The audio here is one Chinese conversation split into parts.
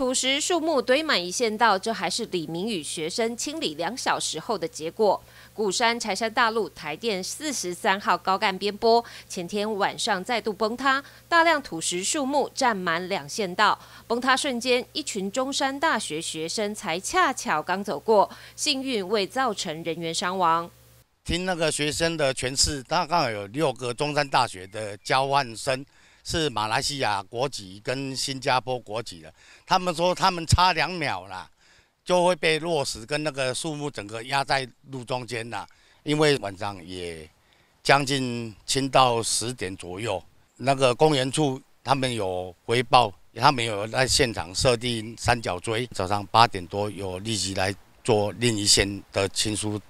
土石树木堆满一线道，这还是李明宇学生清理两小时后的结果。鼓山柴山大路台电四十三号高干边坡前天晚上再度崩塌，大量土石树木占满两线道。崩塌瞬间，一群中山大学学生才恰巧刚走过，幸运未造成人员伤亡。听那个学生的诠释，大概有六个中山大学的交换生。是马来西亚国籍跟新加坡国籍的，他们说他们差两秒啦，就会被落石跟那个树木整个压在路中间了。因为晚上也将近清到十点左右，那个公园处他们有回报，他们有在现场设定三角锥，早上八点多有立即来做另一线的清疏。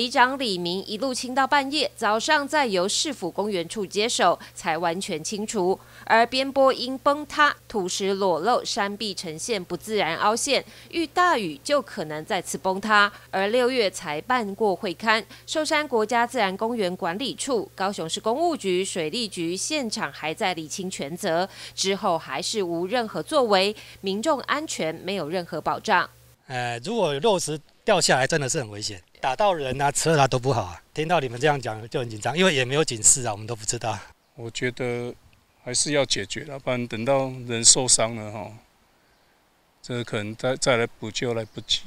里长李明一路清到半夜，早上再由市府公园处接手，才完全清除。而边坡因崩塌，土石裸露，山壁呈现不自然凹陷，遇大雨就可能再次崩塌。而六月才办过会刊，寿山国家自然公园管理处、高雄市公务局水利局现场还在理清全责，之后还是无任何作为，民众安全没有任何保障。呃，如果肉落石掉下来，真的是很危险。打到人啊，车啊都不好啊。听到你们这样讲就很紧张，因为也没有警示啊，我们都不知道。我觉得还是要解决，不然等到人受伤了哈，这可能再再来补救来不及。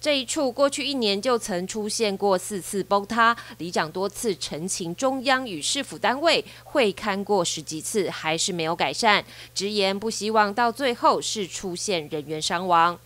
这一处过去一年就曾出现过四次崩塌，里长多次陈情中央与市府单位会看过十几次，还是没有改善，直言不希望到最后是出现人员伤亡。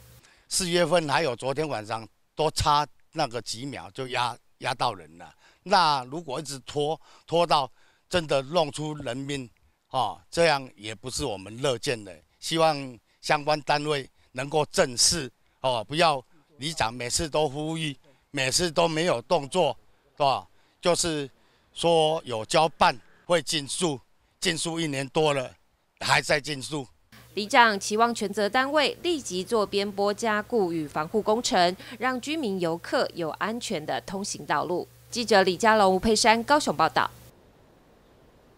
四月份还有昨天晚上都差。那个几秒就压压到人了，那如果一直拖拖到真的弄出人命，哦，这样也不是我们乐见的。希望相关单位能够正视，哦，不要李长每次都呼吁，每次都没有动作，是吧？就是说有交办会禁塑，禁塑一年多了，还在禁塑。里长期望全责单位立即做边坡加固与防护工程，让居民游客有安全的通行道路。记者李佳龙、吴佩珊高雄报道。